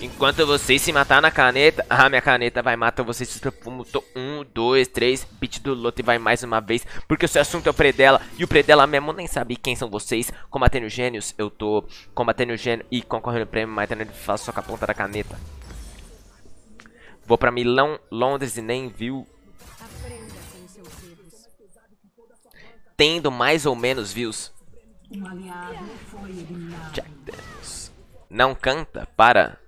Enquanto vocês se matar na caneta, a ah, minha caneta vai matar vocês. Se tô um, dois, três. Beat do e vai mais uma vez. Porque o seu assunto é o Predela. E o Predela mesmo nem sabe quem são vocês. Combatendo gênios, eu tô combatendo gênio e concorrendo ao prêmio, matando ele faço só com a ponta da caneta. Vou pra Milão, Londres e nem viu. Tendo mais ou menos views. Um Não canta para